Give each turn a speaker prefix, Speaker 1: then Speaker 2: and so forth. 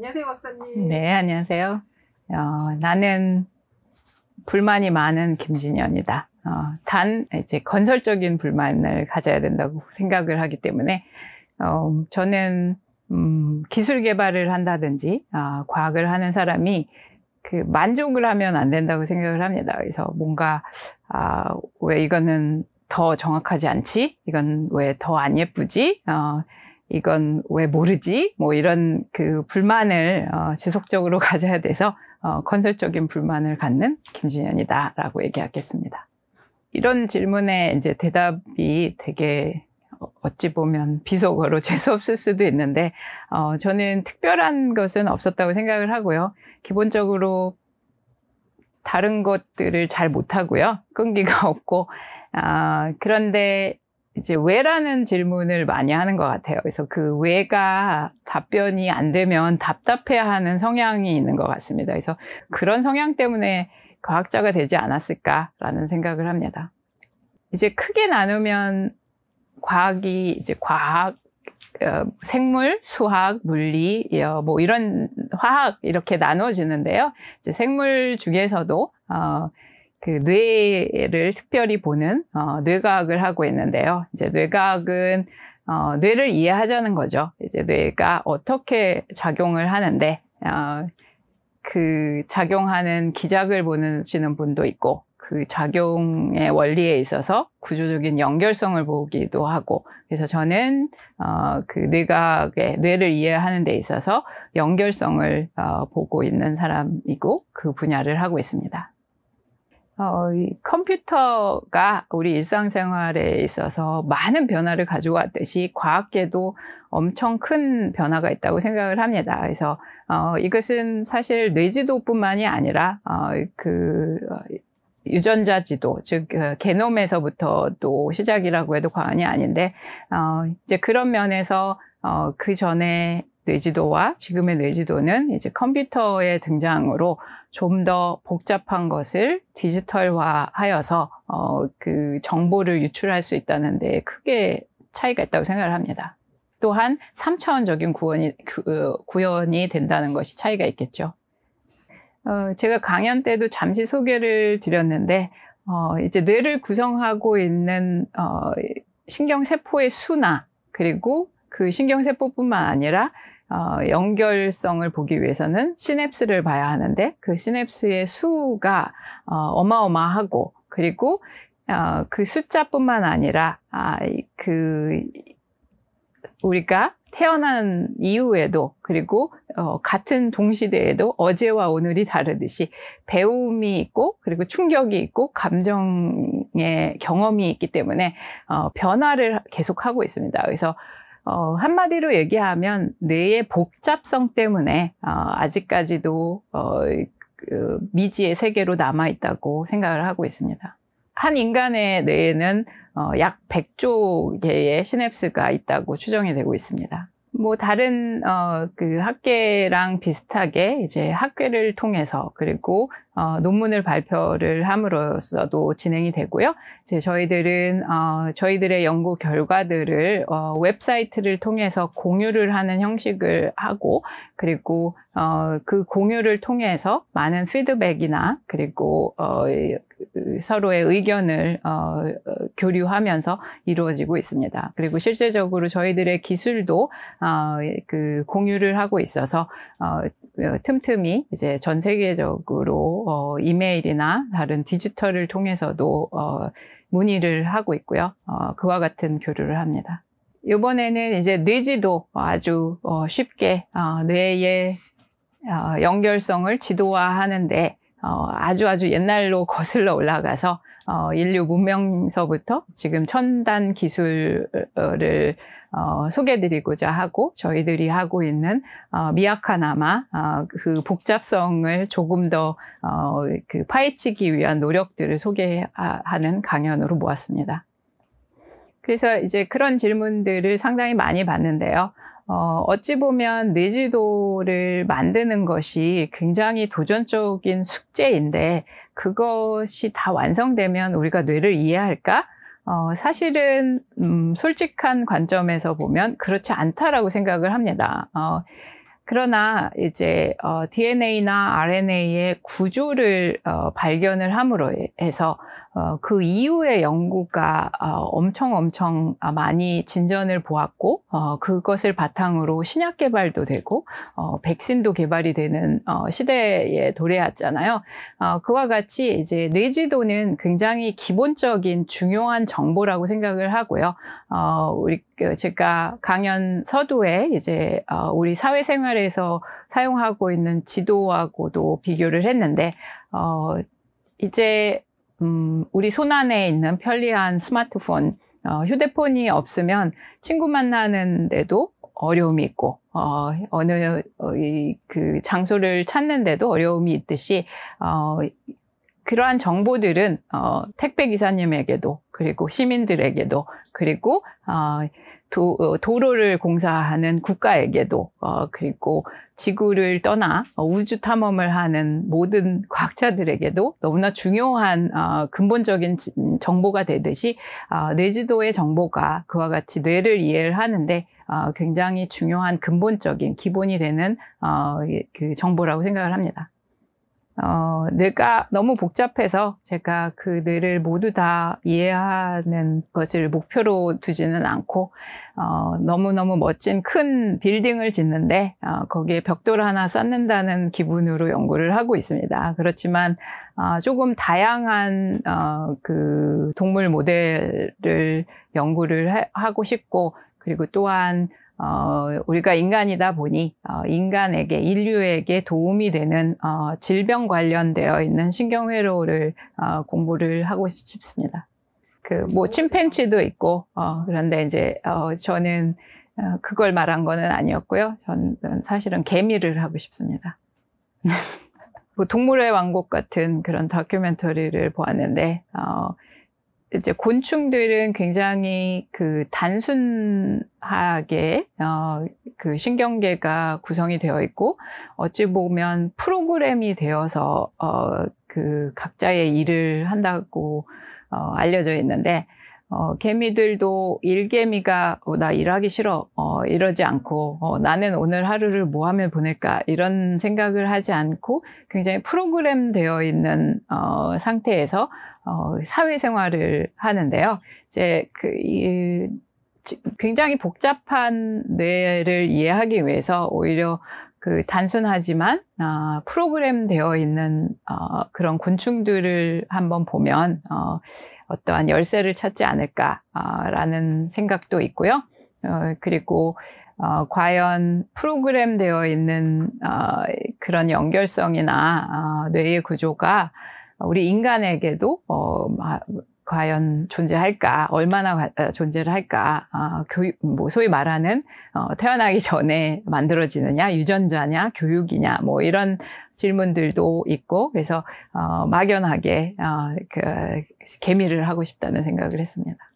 Speaker 1: 안녕하세요, 박사님. 네, 안녕하세요. 어, 나는 불만이 많은 김진현이다. 어, 단 이제 건설적인 불만을 가져야 된다고 생각을 하기 때문에 어, 저는 음, 기술 개발을 한다든지 어, 과학을 하는 사람이 그 만족을 하면 안 된다고 생각을 합니다. 그래서 뭔가 아, 왜 이거는 더 정확하지 않지? 이건 왜 더 안 예쁘지? 어, 이건 왜 모르지? 뭐 이런 그 불만을 어, 지속적으로 가져야 돼서 어, 건설적인 불만을 갖는 김진현이다라고 얘기하겠습니다. 이런 질문에 이제 대답이 되게 어찌 보면 비속어로 재수없을 수도 있는데 어, 저는 특별한 것은 없었다고 생각을 하고요. 기본적으로 다른 것들을 잘 못하고요. 끈기가 없고 아, 그런데 이제 왜라는 질문을 많이 하는 것 같아요. 그래서 그 왜가 답변이 안 되면 답답해하는 성향이 있는 것 같습니다. 그래서 그런 성향 때문에 과학자가 되지 않았을까라는 생각을 합니다. 이제 크게 나누면 과학이 이제 과학, 어, 생물, 수학, 물리, 어, 뭐 이런 화학 이렇게 나눠지는데요. 이제 생물 중에서도 어, 그 뇌를 특별히 보는 어, 뇌과학을 하고 있는데요. 이제 뇌과학은 어, 뇌를 이해하자는 거죠. 이제 뇌가 어떻게 작용을 하는데 어, 그 작용하는 기작을 보시는 분도 있고 그 작용의 원리에 있어서 구조적인 연결성을 보기도 하고 그래서 저는 어, 그 뇌과학의 뇌를 이해하는 데 있어서 연결성을 어, 보고 있는 사람이고 그 분야를 하고 있습니다. 어, 컴퓨터가 우리 일상생활에 있어서 많은 변화를 가져왔듯이 과학계도 엄청 큰 변화가 있다고 생각을 합니다. 그래서 어, 이것은 사실 뇌지도뿐만이 아니라 어, 그 어, 유전자 지도, 즉 어, 게놈에서부터 또 시작이라고 해도 과언이 아닌데 어, 이제 그런 면에서 어, 그 전에 뇌지도와 지금의 뇌지도는 이제 컴퓨터의 등장으로 좀 더 복잡한 것을 디지털화하여서 어, 그 정보를 유출할 수 있다는 데 크게 차이가 있다고 생각을 합니다. 또한 3차원적인 구원이, 구, 어, 구현이 된다는 것이 차이가 있겠죠. 어, 제가 강연 때도 잠시 소개를 드렸는데 어, 이제 뇌를 구성하고 있는 어, 신경세포의 수나 그리고 그 신경세포뿐만 아니라 어, 연결성을 보기 위해서는 시냅스를 봐야 하는데 그 시냅스의 수가 어, 어마어마하고 그리고 어, 그 숫자뿐만 아니라 아, 그 우리가 태어난 이후에도 그리고 어, 같은 동시대에도 어제와 오늘이 다르듯이 배움이 있고 그리고 충격이 있고 감정의 경험이 있기 때문에 어, 변화를 계속하고 있습니다. 그래서 어, 한마디로 얘기하면 뇌의 복잡성 때문에 어, 아직까지도 어, 그 미지의 세계로 남아 있다고 생각을 하고 있습니다. 한 인간의 뇌에는 어, 약 100조 개의 시냅스가 있다고 추정이 되고 있습니다. 뭐 다른 어, 그 학계랑 비슷하게 이제 학회를 통해서 그리고 어, 논문을 발표를 함으로써도 진행이 되고요. 이제 저희들은 어, 저희들의 연구 결과들을 어, 웹사이트를 통해서 공유를 하는 형식을 하고 그리고 어, 그 공유를 통해서 많은 피드백이나 그리고 어, 그, 그 서로의 의견을 어, 교류하면서 이루어지고 있습니다. 그리고 실제적으로 저희들의 기술도 어, 그 공유를 하고 있어서 어, 어, 틈틈이 이제 전 세계적으로 어, 이메일이나 다른 디지털을 통해서도 어, 문의를 하고 있고요. 어, 그와 같은 교류를 합니다. 이번에는 이제 뇌지도 아주 어, 쉽게 어, 뇌의 연결성을 지도화하는데 어, 아주 아주 옛날로 거슬러 올라가서 어, 인류 문명서부터 지금 첨단 기술을 어, 소개드리고자 하고 저희들이 하고 있는 어, 미약하나마 어, 그 복잡성을 조금 더 어, 그 파헤치기 위한 노력들을 소개하는 강연으로 모았습니다. 그래서 이제 그런 질문들을 상당히 많이 받는데요. 어, 어찌 보면 뇌지도를 만드는 것이 굉장히 도전적인 숙제인데 그것이 다 완성되면 우리가 뇌를 이해할까? 어, 사실은 음, 솔직한 관점에서 보면 그렇지 않다라고 생각을 합니다. 어, 그러나 이제 어, DNA나 RNA의 구조를 어, 발견을 함으로 해서 어, 그 이후에 연구가 어, 엄청 엄청 아, 많이 진전을 보았고 어, 그것을 바탕으로 신약 개발도 되고 어, 백신도 개발이 되는 어, 시대에 도래했잖아요. 어, 그와 같이 이제 뇌지도는 굉장히 기본적인 중요한 정보라고 생각을 하고요. 우리 그 제가 강연 서두에 이제 우리 사회생활에서 사용하고 있는 지도하고도 비교를 했는데 이제 음, 우리 손안에 있는 편리한 스마트폰, 어, 휴대폰이 없으면 친구 만나는데도 어려움이 있고, 어, 어느, 어, 이, 그 장소를 찾는데도 어려움이 있듯이, 어, 그러한 정보들은, 어, 택배 기사님에게도 그리고 시민들에게도 그리고 어, 도, 어, 도로를 공사하는 국가에게도 어, 그리고 지구를 떠나 우주 탐험을 하는 모든 과학자들에게도 너무나 중요한 어, 근본적인 음, 정보가 되듯이 어, 뇌지도의 정보가 그와 같이 뇌를 이해하는데 를 어, 굉장히 중요한 근본적인 기본이 되는 어, 그 정보라고 생각을 합니다. 어, 뇌가 너무 복잡해서 제가 그 뇌를 모두 다 이해하는 것을 목표로 두지는 않고 어, 너무너무 멋진 큰 빌딩을 짓는데 어, 거기에 벽돌 하나 쌓는다는 기분으로 연구를 하고 있습니다. 그렇지만 어, 조금 다양한 어, 그 동물 모델을 연구를 하, 하고 싶고 그리고 또한 어, 우리가 인간이다 보니 어, 인간에게 인류에게 도움이 되는 어, 질병 관련되어 있는 신경회로를 어, 공부를 하고 싶습니다. 그 뭐 침팬치도 있고 어, 그런데 이제 어, 저는 어, 그걸 말한 거는 아니었고요. 저는 사실은 개미를 하고 싶습니다. 뭐 동물의 왕국 같은 그런 다큐멘터리를 보았는데 어, 이제 곤충들은 굉장히 그 단순하게 어, 그 신경계가 구성이 되어 있고 어찌 보면 프로그램이 되어서 어, 그 각자의 일을 한다고 어, 알려져 있는데 어, 개미들도 일개미가 어, 나 일하기 싫어 어, 이러지 않고 어, 나는 오늘 하루를 뭐하며 보낼까 이런 생각을 하지 않고 굉장히 프로그램 되어 있는 어, 상태에서 어, 사회생활을 하는데요. 이제 그, 이, 굉장히 복잡한 뇌를 이해하기 위해서 오히려 그 단순하지만 어, 프로그램 되어 있는 어, 그런 곤충들을 한번 보면 어, 어떠한 열쇠를 찾지 않을까라는 아, 생각도 있고요. 어, 그리고 어, 과연 프로그램 되어 있는 어, 그런 연결성이나 어, 뇌의 구조가 우리 인간에게도 어, 과연 존재할까, 얼마나 어, 존재를 할까, 어, 교육, 뭐, 소위 말하는, 어, 태어나기 전에 만들어지느냐, 유전자냐, 교육이냐, 뭐, 이런 질문들도 있고, 그래서, 어, 막연하게, 어, 그, 개미를 하고 싶다는 생각을 했습니다.